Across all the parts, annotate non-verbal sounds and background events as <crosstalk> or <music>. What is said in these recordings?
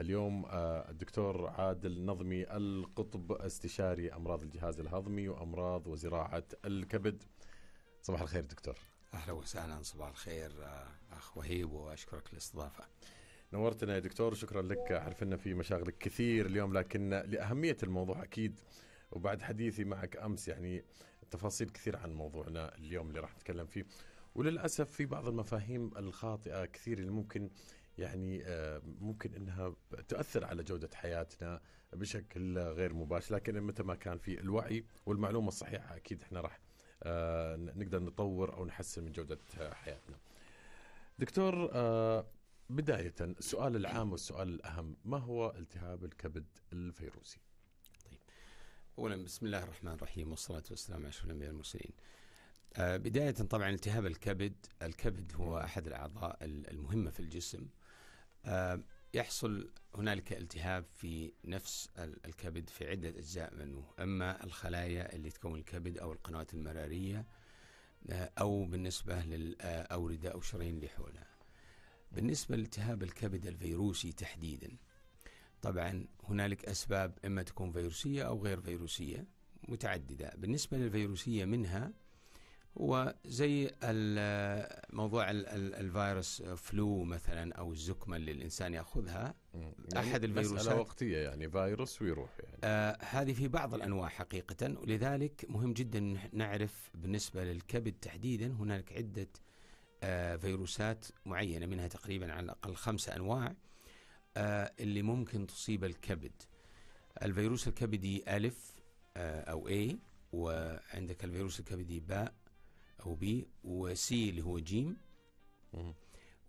اليوم آه، الدكتور عادل نظمي القطب استشاري امراض الجهاز الهضمي وامراض وزراعه الكبد. صباح الخير دكتور. اهلا وسهلا صباح الخير آه، اخ وهيب واشكرك الاستضافه. نورتنا يا دكتور شكرا لك اعرف ان في مشاغلك كثير اليوم لكن لاهميه الموضوع اكيد وبعد حديثي معك امس يعني تفاصيل كثير عن موضوعنا اليوم اللي راح نتكلم فيه وللاسف في بعض المفاهيم الخاطئه كثير اللي ممكن يعني آه، ممكن انها تؤثر على جوده حياتنا بشكل غير مباشر لكن متى ما كان في الوعي والمعلومه الصحيحه اكيد احنا راح آه، نقدر نطور او نحسن من جوده حياتنا. دكتور آه، بدايه السؤال العام والسؤال الاهم ما هو التهاب الكبد الفيروسي؟ طيب اولا بسم الله الرحمن الرحيم والصلاه والسلام على اشرف الانبياء والمرسلين. بداية طبعا التهاب الكبد، الكبد هو أحد الأعضاء المهمة في الجسم آه، يحصل هنالك التهاب في نفس الكبد في عدة أجزاء منه أما الخلايا اللي تكون الكبد أو القنوات المرارية آه، أو بالنسبة للأوردة آه، أو شرايين اللي حولها بالنسبة لالتهاب الكبد الفيروسي تحديدا طبعا هنالك أسباب إما تكون فيروسية أو غير فيروسية متعددة بالنسبة للفيروسية منها وزي موضوع الفيروس فلو مثلا او الزكمه اللي الانسان ياخذها يعني احد الفيروسات مساله وقتيه يعني فيروس ويروح يعني آه هذه في بعض الانواع حقيقه ولذلك مهم جدا نعرف بالنسبه للكبد تحديدا هناك عده آه فيروسات معينه منها تقريبا على الاقل خمسه انواع آه اللي ممكن تصيب الكبد الفيروس الكبدي الف آه او اي وعندك الفيروس الكبدي باء هو بي وسي اللي هو جيم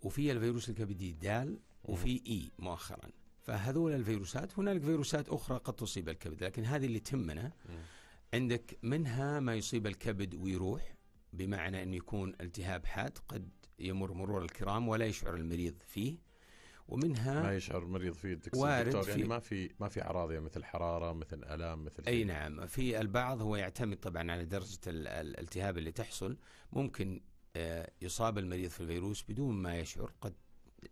وفي الفيروس الكبدي دال وفي اي مؤخرا فهذول الفيروسات هنالك فيروسات اخرى قد تصيب الكبد لكن هذه اللي تهمنا عندك منها ما يصيب الكبد ويروح بمعنى انه يكون التهاب حاد قد يمر مرور الكرام ولا يشعر المريض فيه ومنها ما يشعر المريض فيه وارد يعني في ما في ما في اعراض يعني مثل حراره مثل الام مثل اي نعم في البعض هو يعتمد طبعا على درجه الالتهاب اللي تحصل ممكن آه، يصاب المريض في الفيروس بدون ما يشعر قد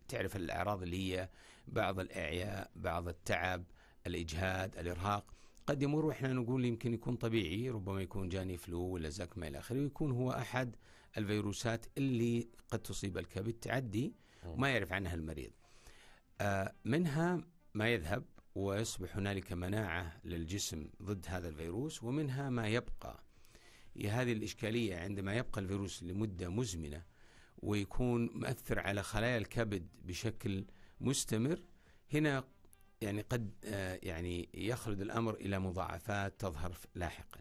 تعرف الاعراض اللي هي بعض الاعياء بعض التعب الاجهاد الارهاق قد يمر واحنا نقول يمكن يكون طبيعي ربما يكون جاني فلو ولا زك ما الى اخره ويكون هو احد الفيروسات اللي قد تصيب الكبد تعدي وما يعرف عنها المريض آه، منها ما يذهب ويصبح هنالك مناعة للجسم ضد هذا الفيروس ومنها ما يبقى هذه الإشكالية عندما يبقى الفيروس لمدة مزمنة ويكون مؤثر على خلايا الكبد بشكل مستمر هنا يعني قد آه، يعني يخلد الأمر إلى مضاعفات تظهر لاحقا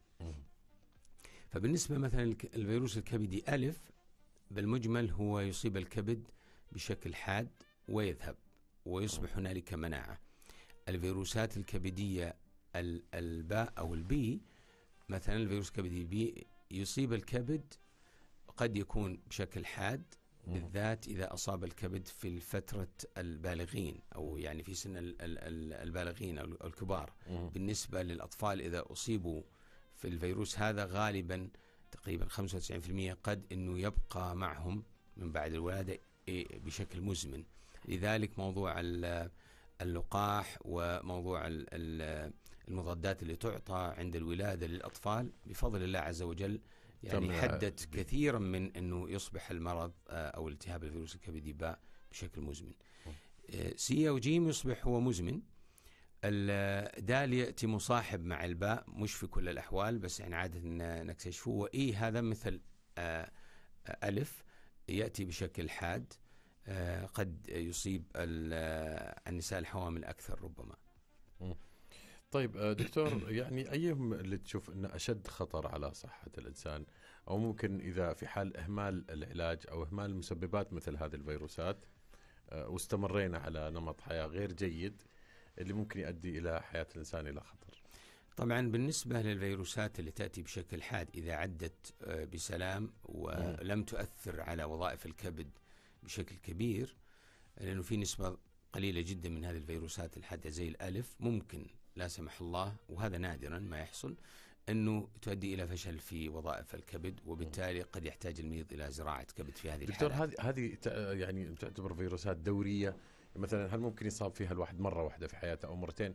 فبالنسبة مثلا الفيروس الكبدي ألف بالمجمل هو يصيب الكبد بشكل حاد ويذهب ويصبح هنالك مناعة الفيروسات الكبدية الباء أو البي مثلا الفيروس الكبدي بي يصيب الكبد قد يكون بشكل حاد بالذات إذا أصاب الكبد في فترة البالغين أو يعني في سن البالغين أو الكبار بالنسبة للأطفال إذا أصيبوا في الفيروس هذا غالبا تقريبا 95% قد أنه يبقى معهم من بعد الولادة إيه، بشكل مزمن لذلك موضوع اللقاح وموضوع المضادات اللي تعطى عند الولادة للأطفال بفضل الله عز وجل يعني حدت كثيرا من أنه يصبح المرض آه، أو التهاب الفيروس الكبدي باء بشكل مزمن آه، سي أو جيم يصبح هو مزمن الدال يأتي مصاحب مع الباء مش في كل الأحوال بس يعني عادة نكتشفه وإي هذا مثل آه، ألف يأتي بشكل حاد آه، قد يصيب آه، النساء الحوامل اكثر ربما. طيب آه، دكتور <clears throat> يعني ايهم اللي تشوف انه اشد خطر على صحه الانسان او ممكن اذا في حال اهمال العلاج او اهمال مسببات مثل هذه الفيروسات واستمرينا على نمط حياه غير جيد اللي ممكن يؤدي الى حياه الانسان الى خطر. طبعا بالنسبه للفيروسات اللي تاتي بشكل حاد اذا عدت بسلام ولم تؤثر على وظائف الكبد بشكل كبير لأنه في نسبة قليلة جدا من هذه الفيروسات الحادة زي الألف ممكن لا سمح الله وهذا نادرا ما يحصل أنه تؤدي إلى فشل في وظائف الكبد وبالتالي قد يحتاج المريض إلى زراعة كبد في هذه دكتور هذه هذه يعني تعتبر فيروسات دورية مثلا هل ممكن يصاب فيها الواحد مرة واحدة في حياته أو مرتين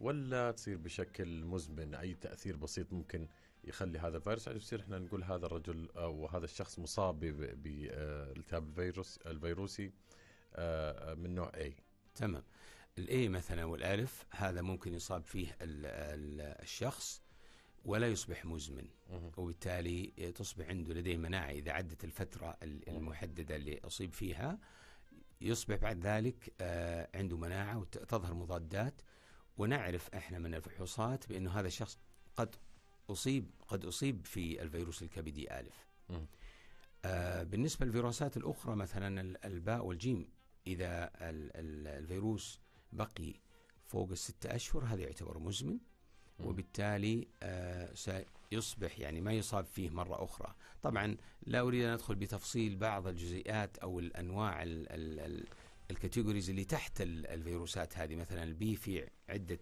ولا تصير بشكل مزمن أي تأثير بسيط ممكن يخلي هذا الفيروس عشان يصير احنا نقول هذا الرجل او هذا الشخص مصاب بالتهاب الفيروس الفيروسي آه، من نوع اي تمام الاي مثلا والالف هذا ممكن يصاب فيه الـ الـ الشخص ولا يصبح مزمن مه. وبالتالي تصبح عنده لديه مناعه اذا عدت الفتره المحدده اللي اصيب فيها يصبح بعد ذلك آه، عنده مناعه وتظهر مضادات ونعرف احنا من الفحوصات بانه هذا الشخص قد أصيب قد أصيب في الفيروس الكبدي ألف آه بالنسبة للفيروسات الأخرى مثلا الباء والجيم إذا الفيروس بقي فوق الستة أشهر هذا يعتبر مزمن وبالتالي آه سيصبح يعني ما يصاب فيه مرة أخرى طبعا لا أريد أن أدخل بتفصيل بعض الجزيئات أو الأنواع الكاتيجوريز اللي تحت الفيروسات هذه مثلا البي في عدة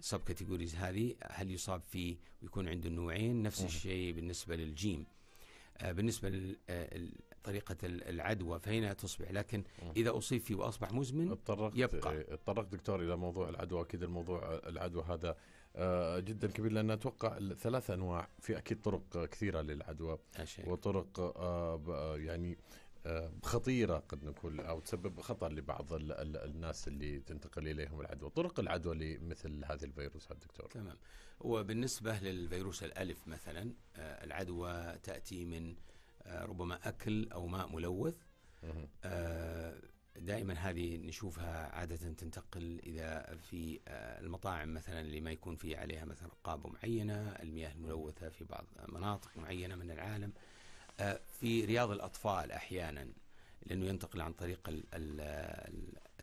سب كاتيجوريز هذه هل يصاب فيه ويكون عنده النوعين نفس الشيء بالنسبه للجيم آه، بالنسبه لطريقه آه، العدوى فهنا تصبح لكن اذا اصيب فيه واصبح مزمن اتطرقت يبقى اتطرقت دكتور الى موضوع العدوى اكيد الموضوع العدوى هذا آه، جدا كبير لان اتوقع ثلاث انواع في اكيد طرق كثيره للعدوى أشيك. وطرق يعني خطيرة قد نقول أو تسبب خطر لبعض الـ الـ الناس اللي تنتقل إليهم العدوى طرق العدوى لمثل هذه الفيروسات دكتور تمام وبالنسبة للفيروس الألف مثلا آه، العدوى تأتي من آه، ربما أكل أو ماء ملوث آه، دائما هذه نشوفها عادة تنتقل إذا في المطاعم مثلا اللي ما يكون في عليها مثلا رقابة معينة المياه الملوثة في بعض مناطق معينة من العالم في رياض الأطفال أحيانا لأنه ينتقل عن طريق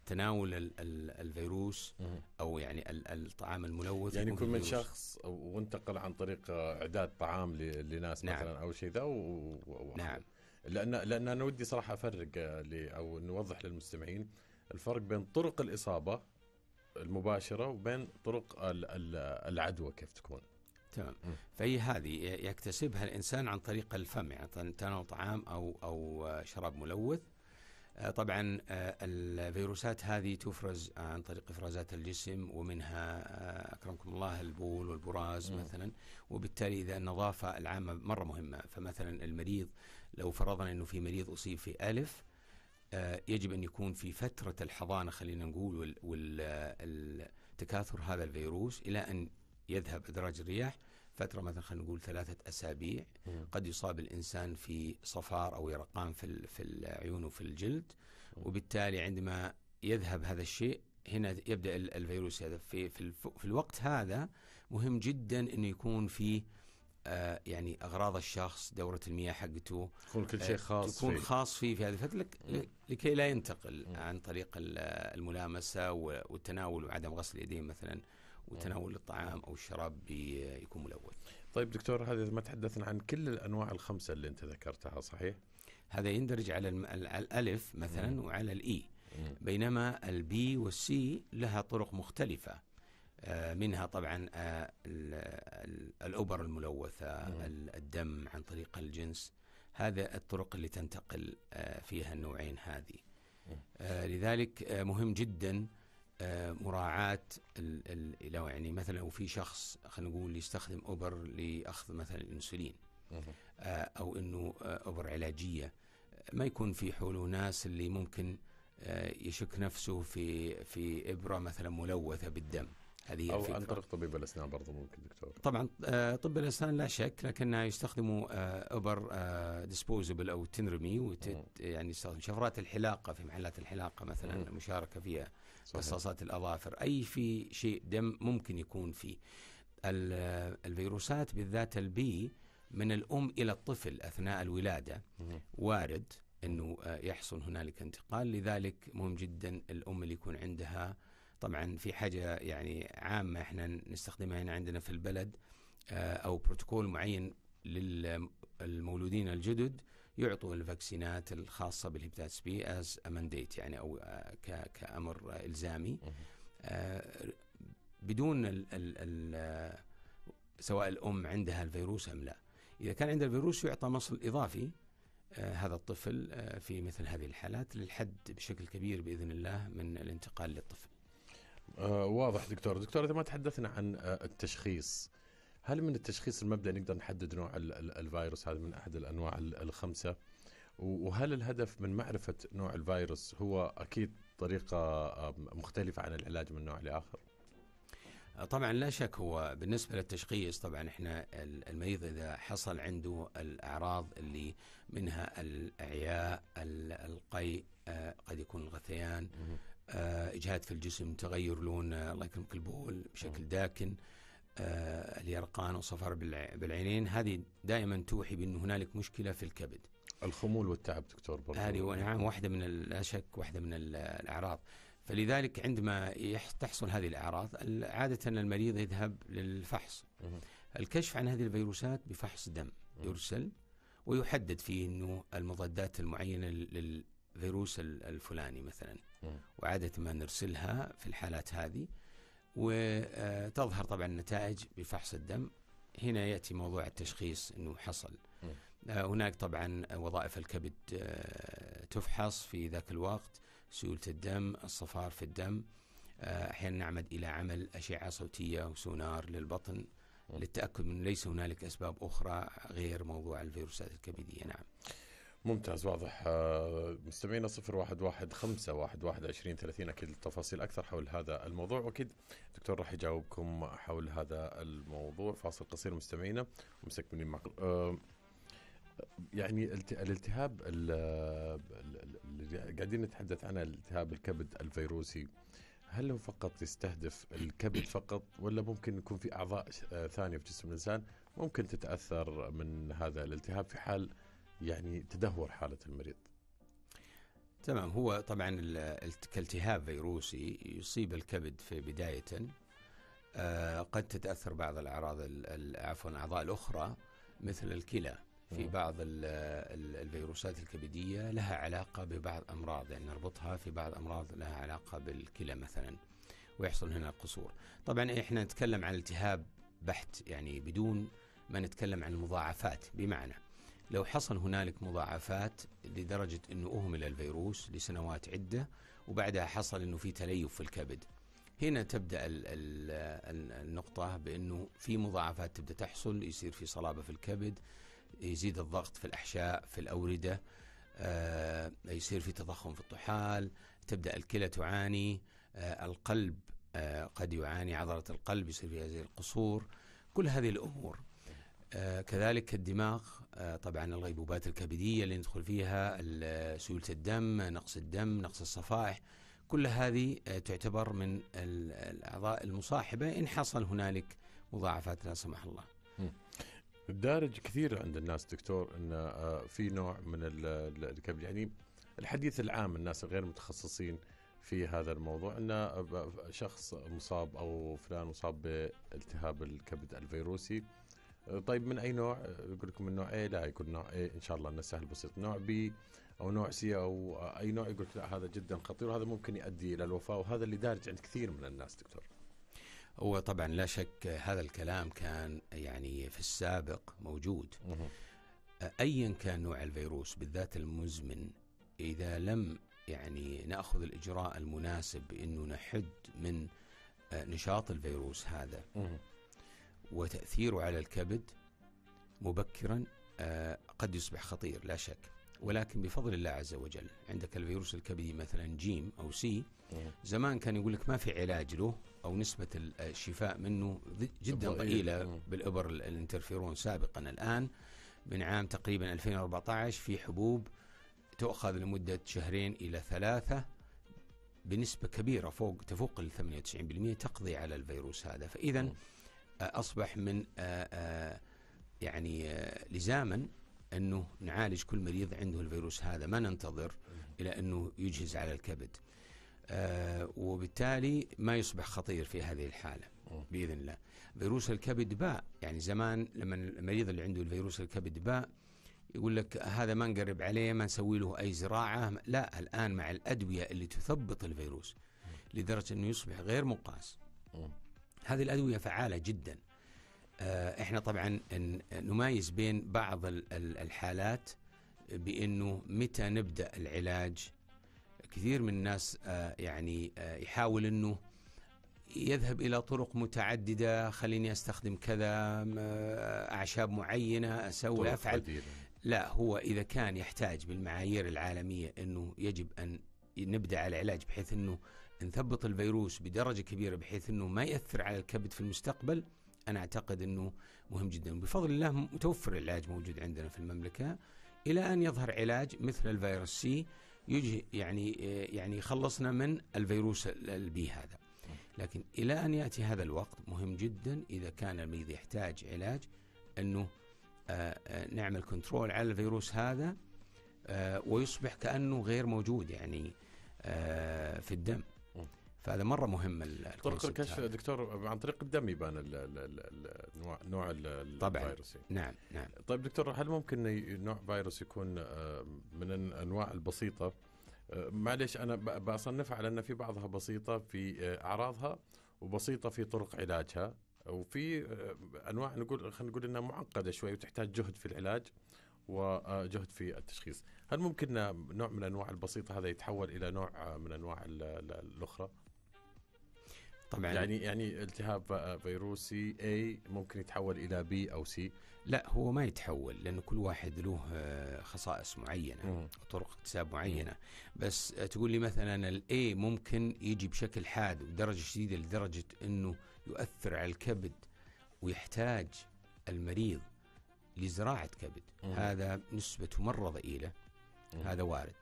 تناول الفيروس او يعني الطعام الملوث يعني يكون من شخص وانتقل عن طريق اعداد طعام لناس نعم. مثلا او شيء ذا و... و... نعم لان لان انا ودي صراحه افرق آه، او نوضح للمستمعين الفرق بين طرق الاصابه المباشره وبين طرق العدوى كيف تكون تمام فهي هذه يكتسبها الانسان عن طريق الفم يعني تناول طعام او او آه، شراب ملوث آه، طبعا آه، الفيروسات هذه تفرز عن طريق افرازات الجسم ومنها اكرمكم الله البول والبراز م. مثلا وبالتالي اذا النظافه العامه مره مهمه فمثلا المريض لو فرضنا انه في مريض اصيب في الف يجب ان يكون في فتره الحضانه خلينا نقول والتكاثر هذا الفيروس الى ان يذهب ادراج الرياح فتره مثلا خلينا نقول ثلاثه اسابيع قد يصاب الانسان في صفار او يرقان في في العيون وفي الجلد وبالتالي عندما يذهب هذا الشيء هنا يبدا الفيروس هذا في في, في الوقت هذا مهم جدا انه يكون في آه يعني اغراض الشخص دوره المياه حقته يكون كل آه، شيء خاص تكون فيه. خاص فيه في هذه الفتره لكي لا ينتقل عن طريق الملامسه والتناول وعدم غسل اليدين مثلا وتناول الطعام او الشراب يكون ملون. طيب دكتور هذا ما تحدثنا عن كل الانواع الخمسه اللي انت ذكرتها صحيح؟ هذا يندرج على الالف مثلا مم. وعلى الاي بينما البي والسي لها طرق مختلفه. آه، منها طبعا آه، الأوبر الملوثة مم. الدم عن طريق الجنس هذا الطرق اللي تنتقل آه، فيها النوعين هذه لذلك مهم جدا آه، مراعاة لو يعني مثلا لو في شخص خلينا نقول يستخدم أوبر لأخذ مثلا الأنسولين آه، أو أنه آه، أوبر علاجية ما يكون في حوله ناس اللي ممكن يشك نفسه في في إبرة مثلا ملوثة بالدم هذه أو الفكرة. عن طريق طبيب الأسنان برضه ممكن دكتور طبعا طب الأسنان لا شك لكن يستخدموا أبر ديسبوزبل أو تنرمي وتت يعني يستخدم شفرات الحلاقة في محلات الحلاقة مثلا مشاركه فيها قصاصات الاظافر اي في شيء دم ممكن يكون فيه الفيروسات بالذات البي من الام الى الطفل اثناء الولاده وارد انه آه، يحصل هنالك انتقال لذلك مهم جدا الام اللي يكون عندها طبعا في حاجه يعني عامه احنا نستخدمها هنا عندنا في البلد آه، او بروتوكول معين للمولودين الجدد يعطوا الفاكسينات الخاصة بالهبتاتس بي از أمانديت يعني أو آه، كأمر إلزامي آه، بدون الـ الـ الـ آه، سواء الأم عندها الفيروس أم لا إذا كان عندها الفيروس يعطى مصل إضافي هذا الطفل في مثل هذه الحالات للحد بشكل كبير باذن الله من الانتقال للطفل. آه واضح دكتور، دكتور اذا ما تحدثنا عن التشخيص هل من التشخيص المبدئي نقدر نحدد نوع الفيروس هذا من احد الانواع الخمسه وهل الهدف من معرفه نوع الفيروس هو اكيد طريقه مختلفه عن العلاج من نوع لاخر طبعا لا شك هو بالنسبه للتشخيص طبعا احنا المريض اذا حصل عنده الاعراض اللي منها الاعياء القيء آه، قد يكون الغثيان آه، اجهاد في الجسم تغير لون آه، الله يكرمك البول بشكل داكن آه، اليرقان وصفر بالعينين هذه دائما توحي بأن هنالك مشكلة في الكبد الخمول والتعب دكتور برضو هذه نعم واحدة من لا شك واحدة من الأعراض فلذلك عندما تحصل هذه الأعراض عادة المريض يذهب للفحص الكشف عن هذه الفيروسات بفحص دم يرسل ويحدد فيه أنه المضادات المعينة للفيروس الفلاني مثلا وعادة ما نرسلها في الحالات هذه وتظهر طبعا النتائج بفحص الدم هنا ياتي موضوع التشخيص انه حصل آه، هناك طبعا وظائف الكبد آه، تفحص في ذاك الوقت سيوله الدم الصفار في الدم آه، احيانا نعمد الى عمل اشعه صوتيه وسونار للبطن للتاكد من ليس هنالك اسباب اخرى غير موضوع الفيروسات الكبديه نعم ممتاز واضح آه، مستمعينا صفر واحد واحد خمسة واحد واحد عشرين ثلاثين أكيد التفاصيل أكثر حول هذا الموضوع وأكيد دكتور راح يجاوبكم حول هذا الموضوع فاصل قصير مستمعينا ومستكملين معكم آه، يعني الالتهاب اللي قاعدين نتحدث عنه التهاب الكبد الفيروسي هل هو فقط يستهدف الكبد فقط ولا ممكن يكون في اعضاء آه، ثانيه في جسم الانسان ممكن تتاثر من هذا الالتهاب في حال يعني تدهور حالة المريض تمام هو طبعا كالتهاب فيروسي يصيب الكبد في بداية آه قد تتأثر بعض الأعراض عفوا الأعضاء الأخرى مثل الكلى في بعض الفيروسات الكبدية لها علاقة ببعض أمراض يعني نربطها في بعض أمراض لها علاقة بالكلى مثلا ويحصل هنا قصور طبعا إحنا نتكلم عن التهاب بحت يعني بدون ما نتكلم عن المضاعفات بمعنى لو حصل هنالك مضاعفات لدرجة أنه أهمل الفيروس لسنوات عدة وبعدها حصل أنه في تليف في الكبد هنا تبدأ الـ الـ النقطة بأنه في مضاعفات تبدأ تحصل يصير في صلابة في الكبد يزيد الضغط في الأحشاء في الأوردة آه يصير في تضخم في الطحال تبدأ الكلى تعاني آه القلب آه قد يعاني عضلة القلب يصير فيها زي القصور كل هذه الأمور آه، كذلك الدماغ آه، طبعا الغيبوبات الكبدية اللي ندخل فيها آه، سيولة الدم نقص الدم نقص الصفائح كل هذه تعتبر من الأعضاء المصاحبة إن حصل هنالك مضاعفات لا سمح الله الدارج كثير عند الناس دكتور أن في نوع من الكبد يعني الحديث العام الناس الغير متخصصين في هذا الموضوع أن شخص مصاب أو فلان مصاب بالتهاب الكبد الفيروسي طيب من اي نوع؟ يقول لكم من نوع اي لا يكون نوع اي ان شاء الله انه سهل بسيط، نوع بي او نوع سي او اي نوع يقول لا هذا جدا خطير وهذا ممكن يؤدي الى الوفاه وهذا اللي دارج عند كثير من الناس دكتور. هو طبعا لا شك هذا الكلام كان يعني في السابق موجود. ايا كان نوع الفيروس بالذات المزمن اذا لم يعني ناخذ الاجراء المناسب انه نحد من آه، نشاط الفيروس هذا. وتأثيره على الكبد مبكرا آه، قد يصبح خطير لا شك ولكن بفضل الله عز وجل عندك الفيروس الكبدي مثلا جيم أو سي إيه. زمان كان يقول لك ما في علاج له أو نسبة الشفاء منه جدا قليلة إيه. بالإبر الانترفيرون سابقا الآن من عام تقريبا 2014 في حبوب تؤخذ لمدة شهرين إلى ثلاثة بنسبة كبيرة فوق تفوق ال 98% تقضي على الفيروس هذا فإذا إيه. اصبح من آه، آه، يعني آه، لزاما انه نعالج كل مريض عنده الفيروس هذا ما ننتظر الى انه يجهز على الكبد وبالتالي ما يصبح خطير في هذه الحاله باذن الله فيروس الكبد باء يعني زمان لما المريض اللي عنده الفيروس الكبد باء يقول لك هذا ما نقرب عليه ما نسوي له اي زراعه لا الان مع الادويه اللي تثبط الفيروس لدرجه انه يصبح غير مقاس هذه الادويه فعاله جدا آه، احنا طبعا نميز بين بعض الحالات بانه متى نبدا العلاج كثير من الناس آه، يعني آه، يحاول انه يذهب الى طرق متعدده خليني استخدم كذا اعشاب معينه اسوي افعل عديدة. لا هو اذا كان يحتاج بالمعايير العالميه انه يجب ان نبدا على العلاج بحيث انه نثبط الفيروس بدرجة كبيرة بحيث أنه ما يأثر على الكبد في المستقبل أنا أعتقد أنه مهم جدا بفضل الله متوفر العلاج موجود عندنا في المملكة إلى أن يظهر علاج مثل الفيروس سي يجي يعني يعني يخلصنا من الفيروس البي هذا لكن إلى أن يأتي هذا الوقت مهم جدا إذا كان المريض يحتاج علاج أنه آه، آه، نعمل كنترول على الفيروس هذا آه، ويصبح كأنه غير موجود يعني في الدم فهذا مره مهم طرق الكشف دكتور عن طريق الدم يبان الـ نوع طبعا الفيروسي نعم نعم طيب دكتور هل ممكن نوع فيروس يكون آه، من الانواع البسيطه آه، معلش انا بصنفها على ان في بعضها بسيطه في آه، اعراضها وبسيطه في طرق علاجها وفي انواع نقول خلينا نقول انها معقده شوي وتحتاج جهد في العلاج وجهد في التشخيص هل ممكن نوع من انواع البسيطه هذا يتحول الى نوع من انواع الاخرى طبعا يعني يعني التهاب فيروسي اي ممكن يتحول الى بي او سي لا هو ما يتحول لانه كل واحد له آه، خصائص معينه مم. طرق اكتساب معينه بس تقول لي مثلا الاي ممكن يجي بشكل حاد ودرجه شديده لدرجه انه يؤثر على الكبد ويحتاج المريض لزراعه كبد مم. هذا نسبته مره ضئيله مم. هذا وارد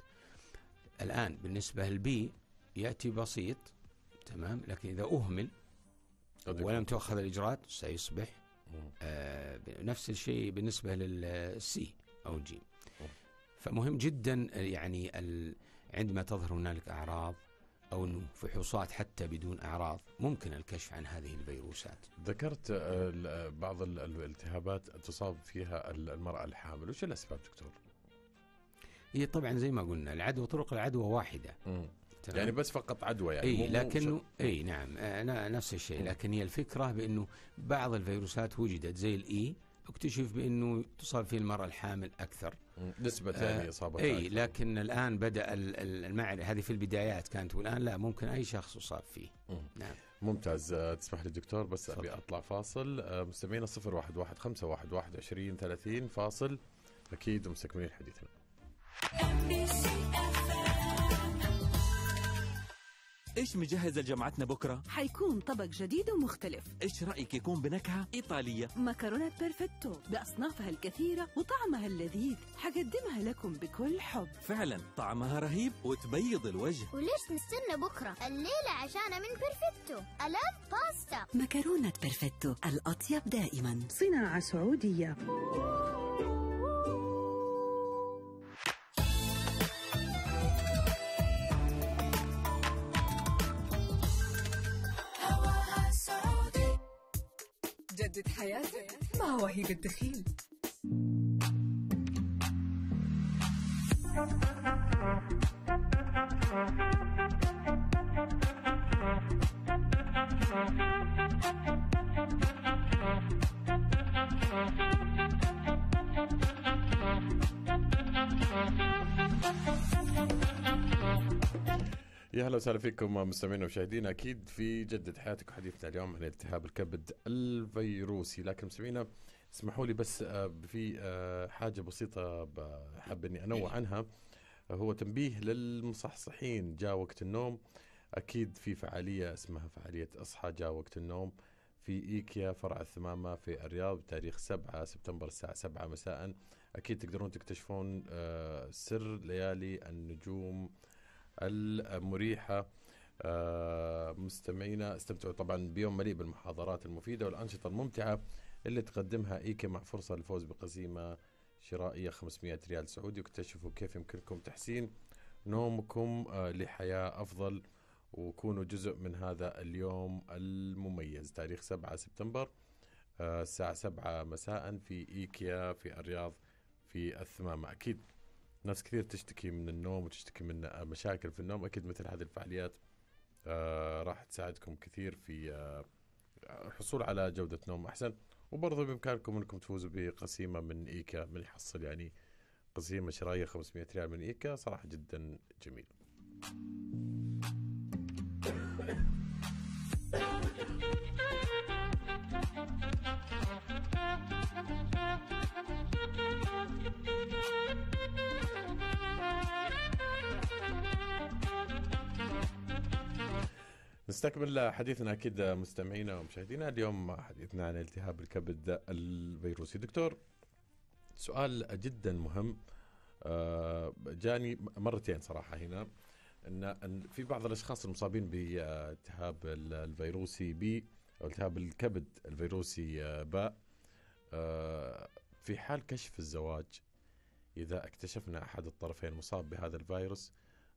الان بالنسبه للبي ياتي بسيط تمام لكن إذا أهمل ولم تؤخذ الإجراءات سيصبح آه نفس الشيء بالنسبة للسي أو الجي فمهم جدا يعني عندما تظهر هنالك أعراض أو أنه فحوصات حتى بدون أعراض ممكن الكشف عن هذه الفيروسات ذكرت آه، آه، بعض الالتهابات تصاب فيها المرأة الحامل وش الأسباب دكتور؟ هي طبعا زي ما قلنا العدوى طرق العدوى واحدة تمام. يعني بس فقط عدوى يعني اي لكن اي نعم انا نفس الشيء لكن هي الفكره بانه بعض الفيروسات وجدت زي الاي e، اكتشف بانه تصاب فيه المراه الحامل اكثر نسبة آه، يعني اصابه اي لكن الان بدا المعرفه هذه في البدايات كانت والان لا ممكن اي شخص يصاب فيه نعم ممتاز آه، تسمح لي دكتور بس ابي اطلع فاصل آه، مستمعينا 011 511 20 30 فاصل اكيد ومستكملين حديثنا ايش مجهزه لجمعتنا بكره حيكون طبق جديد ومختلف ايش رايك يكون بنكهه ايطاليه مكرونه بيرفيتو باصنافها الكثيره وطعمها اللذيذ حقدمها لكم بكل حب فعلا طعمها رهيب وتبيض الوجه وليش نستنى بكره الليله عشانها من بيرفيتو، الاف باستا مكرونه بيرفيتو، الاطيب دائما صناعه سعوديه حياتك مع وهيب الدخيل يا اهلا وسهلا فيكم مستمعينا ومشاهدينا اكيد في جدة حياتك وحديثنا اليوم عن التهاب الكبد الفيروسي لكن مستمعينا اسمحوا لي بس آه، في آه، حاجة بسيطة حاب اني انوه إيه. عنها هو تنبيه للمصحصحين جاء وقت النوم اكيد في فعالية اسمها فعالية اصحى جاء وقت النوم في ايكيا فرع الثمامة في الرياض بتاريخ 7 سبتمبر الساعة 7 مساء اكيد تقدرون تكتشفون آه، سر ليالي النجوم المريحة آه، مستمعينا استمتعوا طبعا بيوم مليء بالمحاضرات المفيدة والأنشطة الممتعة اللي تقدمها إيكي مع فرصة للفوز بقسيمة شرائية 500 ريال سعودي واكتشفوا كيف يمكنكم تحسين نومكم آه، لحياة أفضل وكونوا جزء من هذا اليوم المميز تاريخ 7 سبتمبر آه، الساعة 7 مساء في إيكيا في الرياض في الثمامة أكيد ناس كثير تشتكي من النوم وتشتكي من آه، مشاكل في النوم اكيد مثل هذه الفعاليات آه، راح تساعدكم كثير في الحصول آه، على جوده نوم احسن وبرضه بامكانكم انكم تفوزوا بقسيمه من ايكا من يحصل يعني قسيمه شرائيه 500 ريال من ايكا صراحه جدا جميل نستكمل حديثنا اكيد مستمعينا ومشاهدينا اليوم حديثنا عن التهاب الكبد الفيروسي دكتور سؤال جدا مهم آه، جاني مرتين صراحه هنا ان في بعض الاشخاص المصابين بالتهاب الفيروسي بي او التهاب الكبد الفيروسي آه، باء آه، في حال كشف الزواج اذا اكتشفنا احد الطرفين مصاب بهذا الفيروس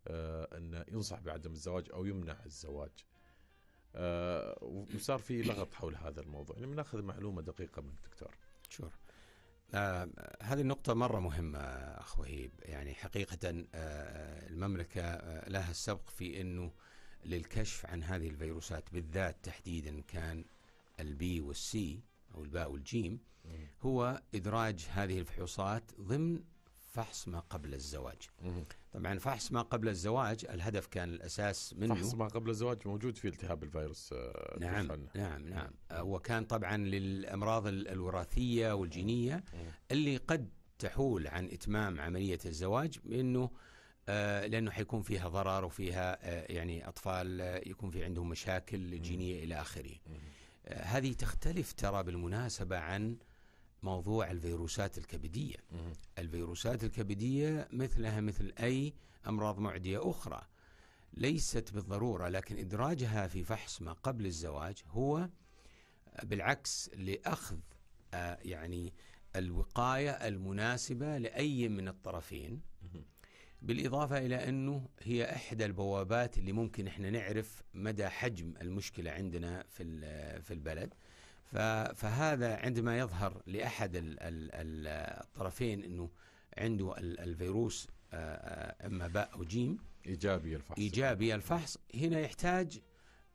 أن ينصح بعدم الزواج او يمنع الزواج وصار في لغط حول هذا الموضوع لما يعني ناخذ معلومه دقيقه من الدكتور شور آه هذه النقطة مرة مهمة أخ وهيب يعني حقيقة آه, آه، المملكة آه لها السبق في أنه للكشف عن هذه الفيروسات بالذات تحديدا كان البي والسي أو الباء والجيم هو إدراج هذه الفحوصات ضمن فحص ما قبل الزواج طبعا فحص ما قبل الزواج الهدف كان الاساس منه فحص ما قبل الزواج موجود في التهاب الفيروس آه، نعم،, نعم نعم نعم آه، وكان طبعا للامراض الوراثيه والجينيه اللي قد تحول عن اتمام عمليه الزواج بانه آه، لانه حيكون فيها ضرر وفيها يعني اطفال يكون في عندهم مشاكل جينيه الى اخره. هذه تختلف ترى بالمناسبه عن موضوع الفيروسات الكبدية الفيروسات الكبدية مثلها مثل أي أمراض معدية أخرى ليست بالضرورة لكن إدراجها في فحص ما قبل الزواج هو بالعكس لأخذ آه، يعني الوقاية المناسبة لأي من الطرفين بالإضافة إلى أنه هي إحدى البوابات اللي ممكن إحنا نعرف مدى حجم المشكلة عندنا في في البلد فهذا عندما يظهر لأحد الطرفين أنه عنده الفيروس إما باء أو جيم إيجابي الفحص إيجابي الفحص هنا يحتاج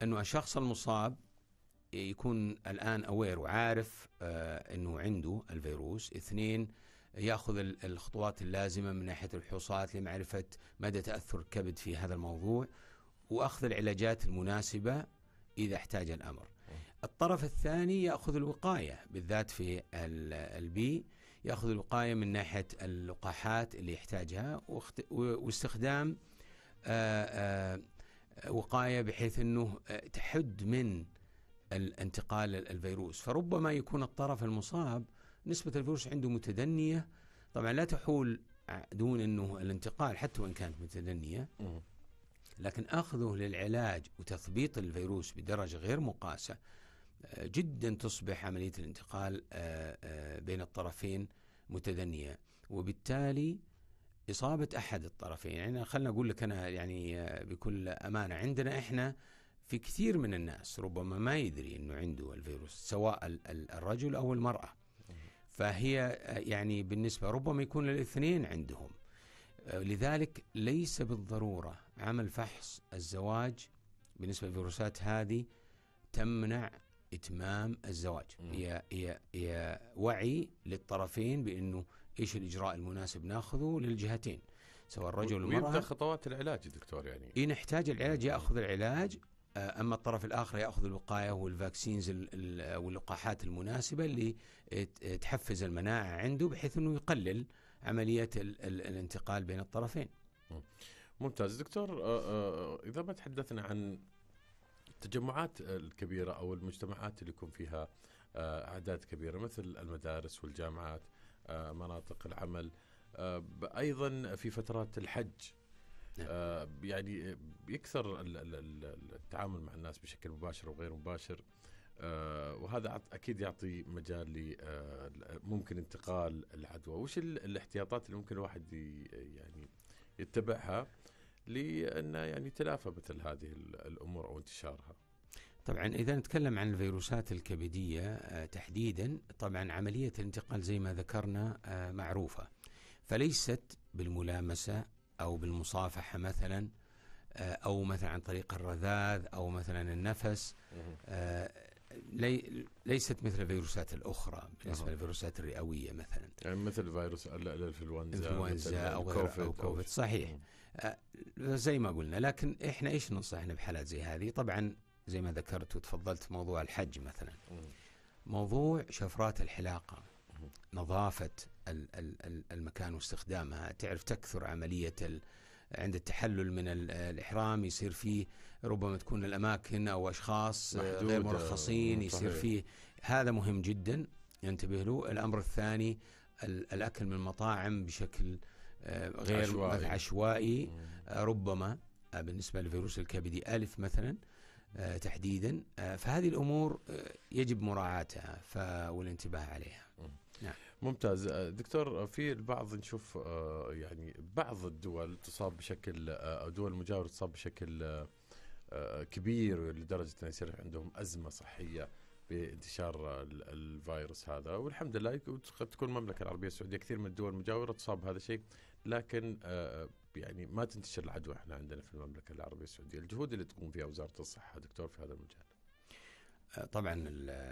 أنه الشخص المصاب يكون الآن أوير وعارف أنه عنده الفيروس اثنين ياخذ الخطوات اللازمه من ناحيه الفحوصات لمعرفه مدى تاثر الكبد في هذا الموضوع واخذ العلاجات المناسبه اذا احتاج الامر. الطرف الثاني ياخذ الوقايه بالذات في البي ياخذ الوقايه من ناحيه اللقاحات اللي يحتاجها واستخدام وقايه بحيث انه تحد من الانتقال الفيروس فربما يكون الطرف المصاب نسبه الفيروس عنده متدنيه طبعا لا تحول دون انه الانتقال حتى وان كانت متدنيه لكن اخذه للعلاج وتثبيط الفيروس بدرجه غير مقاسه جدا تصبح عملية الانتقال آه، آه، بين الطرفين متدنية وبالتالي إصابة أحد الطرفين يعني خلنا أقول لك أنا يعني آه، بكل أمانة عندنا إحنا في كثير من الناس ربما ما يدري أنه عنده الفيروس سواء الرجل أو المرأة فهي يعني بالنسبة ربما يكون الاثنين عندهم لذلك ليس بالضرورة عمل فحص الزواج بالنسبة للفيروسات هذه تمنع إتمام الزواج مم. هي هي هي وعي للطرفين بأنه إيش الإجراء المناسب ناخذه للجهتين سواء الرجل والمرأة ويبدأ خطوات العلاج دكتور يعني إيه نحتاج العلاج يأخذ العلاج آه، اما الطرف الاخر ياخذ الوقايه والفاكسينز واللقاحات المناسبه اللي تحفز المناعه عنده بحيث انه يقلل عمليه الانتقال بين الطرفين. ممتاز دكتور آه، آه، اذا ما تحدثنا عن التجمعات الكبيره او المجتمعات اللي يكون فيها آه، اعداد كبيره مثل المدارس والجامعات آه، مناطق العمل آه، ايضا في فترات الحج نعم. يعني يكثر التعامل مع الناس بشكل مباشر وغير مباشر وهذا اكيد يعطي مجال لممكن ممكن انتقال العدوى وش الاحتياطات اللي ممكن الواحد يعني يتبعها لأن يعني تلافى مثل هذه الأمور أو انتشارها طبعا إذا نتكلم عن الفيروسات الكبدية آه، تحديدا طبعا عملية الانتقال زي ما ذكرنا آه، معروفة فليست بالملامسة أو بالمصافحة مثلا آه، أو مثلا عن طريق الرذاذ أو مثلا النفس لي ليست مثل الفيروسات الاخرى بالنسبه للفيروسات الرئويه مثلا يعني مثل فيروس الانفلونزا الانفلونزا او, كوفيد, أو كوفيد صحيح آه، زي ما قلنا لكن احنا ايش ننصحنا بحالات زي هذه طبعا زي ما ذكرت وتفضلت موضوع الحج مثلا موضوع شفرات الحلاقه نظافه المكان واستخدامها تعرف تكثر عمليه عند التحلل من الإحرام يصير فيه ربما تكون الأماكن أو أشخاص غير مرخصين يصير فيه هذا مهم جدا ينتبه له الأمر الثاني الأكل من المطاعم بشكل آه، غير عشوائي, عشوائي آه، ربما آه، بالنسبة لفيروس الكبدي ألف مثلا تحديدا فهذه الأمور يجب مراعاتها والانتباه عليها نعم. ممتاز دكتور في البعض نشوف يعني بعض الدول تصاب بشكل أو دول مجاورة تصاب بشكل كبير لدرجة أن يصير عندهم أزمة صحية بانتشار الفيروس هذا والحمد لله قد تكون المملكه العربيه السعوديه كثير من الدول المجاوره تصاب هذا الشيء لكن آه، يعني ما تنتشر العدوى احنا عندنا في المملكه العربيه السعوديه، الجهود اللي تقوم فيها وزاره الصحه دكتور في هذا المجال. آه، طبعا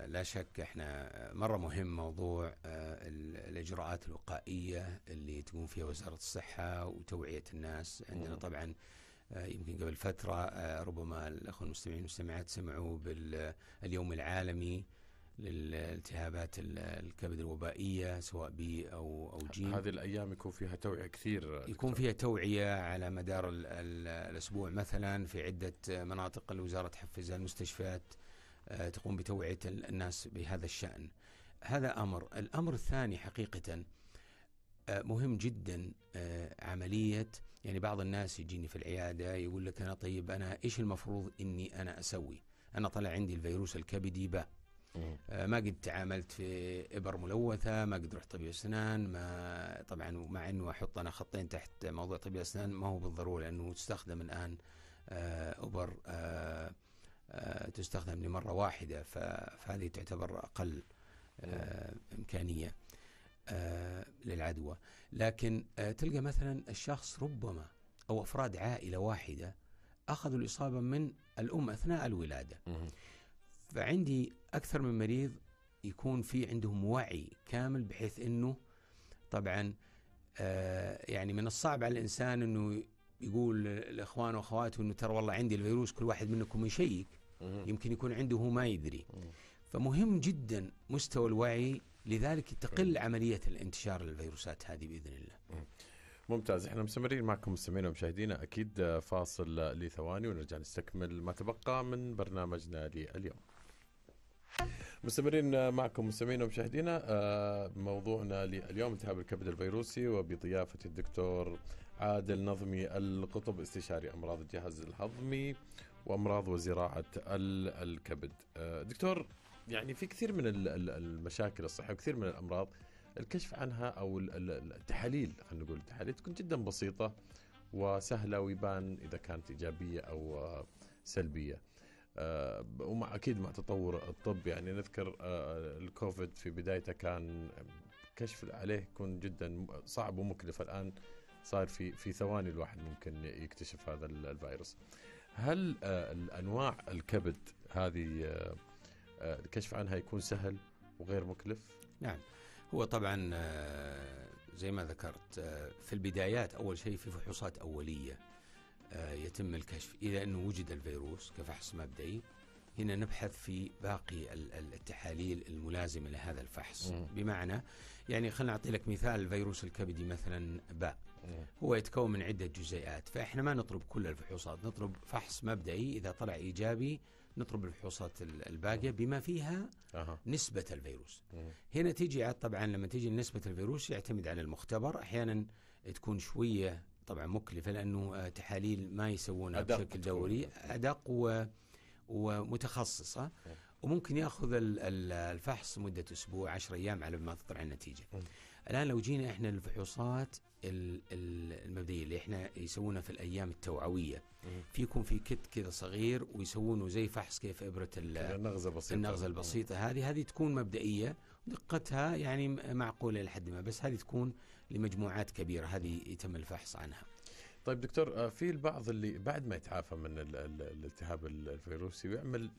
لا شك احنا آه، مره مهم موضوع الاجراءات الوقائيه اللي تقوم فيها وزاره الصحه وتوعيه الناس، عندنا طبعا يمكن قبل فتره ربما الاخوه المستمعين والمستمعات سمعوا باليوم العالمي للالتهابات الكبد الوبائيه سواء بي او او جيم هذه الايام يكون فيها توعيه كثير يكون فيها توعيه على مدار الـ الـ الاسبوع مثلا في عده مناطق الوزاره تحفزها المستشفيات آه، تقوم بتوعيه الناس بهذا الشان هذا امر الامر الثاني حقيقه آه، مهم جدا آه، عملية يعني بعض الناس يجيني في العيادة يقول لك أنا طيب أنا إيش المفروض أني أنا أسوي أنا طلع عندي الفيروس الكبدي باء آه، ما قد تعاملت في ابر ملوثه ما قد رحت طبيب اسنان ما طبعا مع انه احط انا خطين تحت موضوع طبيب اسنان ما هو بالضروره لانه تستخدم الان آه، ابر آه، تستخدم لمره واحده فهذه تعتبر اقل امكانيه للعدوى لكن تلقى مثلا الشخص ربما او افراد عائله واحده اخذوا الاصابه من الام اثناء الولاده فعندي اكثر من مريض يكون في عندهم وعي كامل بحيث انه طبعا آه يعني من الصعب على الانسان انه يقول لاخوانه واخواته انه ترى والله عندي الفيروس كل واحد منكم يشيك يمكن يكون عنده هو ما يدري فمهم جدا مستوى الوعي لذلك تقل عمليه الانتشار للفيروسات هذه باذن الله. ممتاز احنا مستمرين معكم مستمعينا ومشاهدينا اكيد آه، فاصل آه، لثواني ونرجع نستكمل ما تبقى من برنامجنا لليوم. مستمرين معكم مستمعينا ومشاهدينا آه، موضوعنا اليوم التهاب الكبد الفيروسي وبضيافه الدكتور عادل نظمي القطب استشاري امراض الجهاز الهضمي وامراض وزراعه الكبد. آه، دكتور يعني في كثير من المشاكل الصحيه وكثير من الامراض الكشف عنها او التحاليل خلينا نقول التحاليل تكون جدا بسيطه وسهله ويبان اذا كانت ايجابيه او آه، سلبيه. آه، ومع اكيد مع تطور الطب يعني نذكر آه، الكوفيد في بدايته كان كشف عليه يكون جدا صعب ومكلف الان صار في في ثواني الواحد ممكن يكتشف هذا الفيروس. هل آه، انواع الكبد هذه الكشف عنها يكون سهل وغير مكلف؟ نعم هو طبعا زي ما ذكرت في البدايات اول شيء في فحوصات اوليه آه، يتم الكشف إذا أنه وجد الفيروس كفحص مبدئي هنا نبحث في باقي التحاليل الملازمة لهذا الفحص بمعنى يعني خلنا أعطي لك مثال الفيروس الكبدي مثلا باء هو يتكون من عدة جزيئات فإحنا ما نطلب كل الفحوصات نطلب فحص مبدئي إذا طلع إيجابي نطلب الفحوصات الباقية بما فيها أه. نسبة الفيروس هنا تيجي طبعا لما تيجي نسبة الفيروس يعتمد على المختبر أحيانا تكون شوية طبعا مكلفه لانه آه، تحاليل ما يسوونها بشكل دوري ادق ومتخصصه وممكن ياخذ الفحص مده اسبوع 10 ايام على ما تطلع النتيجه. الان لو جينا احنا الفحوصات المبدئيه اللي احنا يسوونها في الايام التوعويه فيكم في كت كذا صغير ويسوونه زي فحص كيف ابره النغزه البسيطه النغزه البسيطه هذه هذه تكون مبدئيه دقتها يعني معقوله لحد ما بس هذه تكون لمجموعات كبيره هذه يتم الفحص عنها. طيب دكتور آه، في البعض اللي بعد ما يتعافى من الالتهاب الفيروسي ويعمل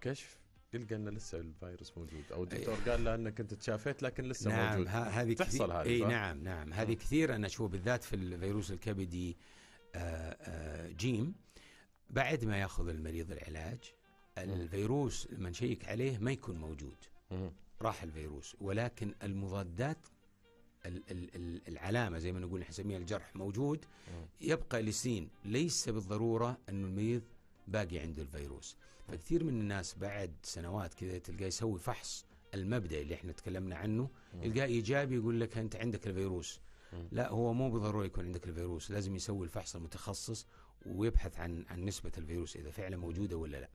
كشف يلقى انه لسه الفيروس موجود او الدكتور إيه. قال له انك انت تشافيت لكن لسه نعم موجود نعم هذه تحصل هذه اي نعم نعم هذه آه. كثير انا اشوف بالذات في الفيروس الكبدي آآ آه، آآ جيم بعد ما ياخذ المريض العلاج الفيروس لما نشيك عليه ما يكون موجود راح الفيروس ولكن المضادات العلامه زي ما نقول نسميها الجرح موجود يبقى لسين ليس بالضروره انه المريض باقي عنده الفيروس فكثير من الناس بعد سنوات كذا تلقاه يسوي فحص المبدئي اللي احنا تكلمنا عنه يلقاه ايجابي يقول لك انت عندك الفيروس لا هو مو بالضروره يكون عندك الفيروس لازم يسوي الفحص المتخصص ويبحث عن عن نسبه الفيروس اذا فعلا موجوده ولا لا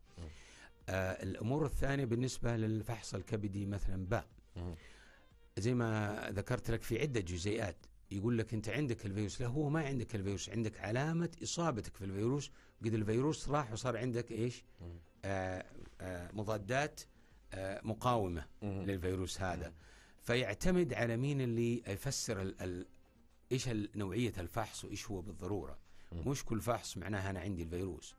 آه الامور الثانيه بالنسبه للفحص الكبدي مثلا باء زي ما ذكرت لك في عده جزيئات يقول لك انت عندك الفيروس لا هو ما عندك الفيروس عندك علامه اصابتك في الفيروس قد الفيروس راح وصار عندك ايش؟ آه آه مضادات آه مقاومه للفيروس هذا فيعتمد على مين اللي يفسر الـ الـ ايش نوعيه الفحص وايش هو بالضروره مش كل فحص معناها انا عندي الفيروس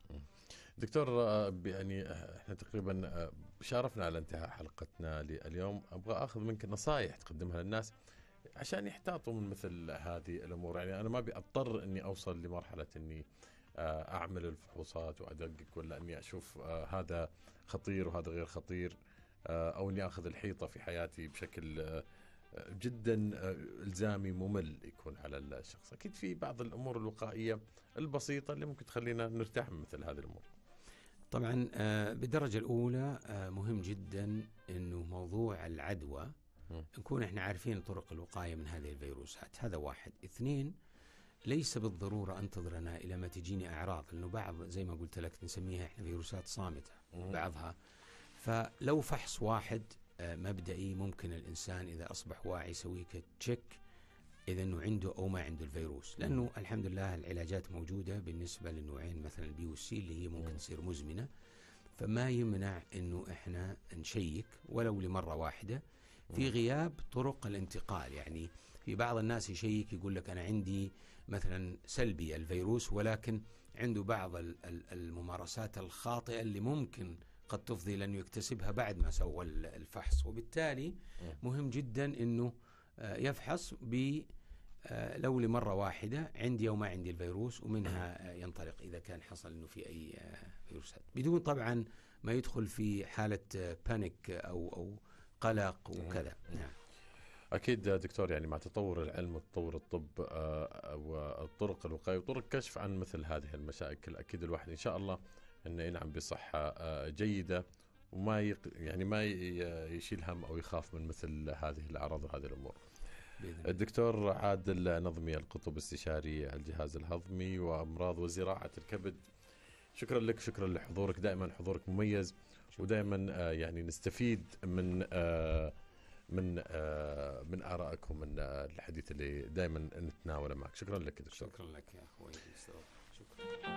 دكتور آه، يعني آه، احنا تقريبا آه، شارفنا على انتهاء حلقتنا لليوم ابغى اخذ منك نصائح تقدمها للناس عشان يحتاطوا من مثل هذه الامور يعني انا ما ابي اضطر اني اوصل لمرحله اني اعمل الفحوصات وادقق ولا اني اشوف هذا خطير وهذا غير خطير او اني اخذ الحيطه في حياتي بشكل جدا الزامي ممل يكون على الشخص اكيد في بعض الامور الوقائيه البسيطه اللي ممكن تخلينا نرتاح من مثل هذه الامور طبعا آه، بالدرجة الأولى آه، مهم جدا أنه موضوع العدوى نكون احنا عارفين طرق الوقاية من هذه الفيروسات هذا واحد اثنين ليس بالضرورة أنتظر أنا إلى ما تجيني أعراض لأنه بعض زي ما قلت لك نسميها احنا فيروسات صامتة بعضها فلو فحص واحد آه، مبدئي ممكن الإنسان إذا أصبح واعي يسوي كتشيك اذا انه عنده او ما عنده الفيروس لانه نعم. الحمد لله العلاجات موجوده بالنسبه للنوعين مثلا البي سي اللي هي ممكن نعم. تصير مزمنه فما يمنع انه احنا نشيك ولو لمره واحده في نعم. غياب طرق الانتقال يعني في بعض الناس يشيك يقول لك انا عندي مثلا سلبي الفيروس ولكن عنده بعض الممارسات الخاطئه اللي ممكن قد تفضي لانه يكتسبها بعد ما سوى الفحص وبالتالي مهم جدا انه آه، يفحص ب آه، لو لمرة واحدة عندي أو ما عندي الفيروس ومنها ينطلق إذا كان حصل أنه في أي آه، فيروسات بدون طبعا ما يدخل في حالة بانيك آه، أو أو قلق وكذا نعم. اكيد دكتور يعني مع تطور العلم وتطور الطب والطرق الوقايه وطرق كشف عن مثل هذه المشاكل اكيد الواحد ان شاء الله انه ينعم بصحه جيده وما يعني ما يشيل هم او يخاف من مثل هذه الاعراض وهذه الامور. الدكتور عادل نظمي القطب استشاري الجهاز الهضمي وامراض وزراعه الكبد شكرا لك شكرا لحضورك دائما حضورك مميز ودائما آه، يعني نستفيد من آه، من آه، من ارائك ومن الحديث اللي دائما نتناوله معك شكرا لك دكتور شكرا لك يا اخوي شكرا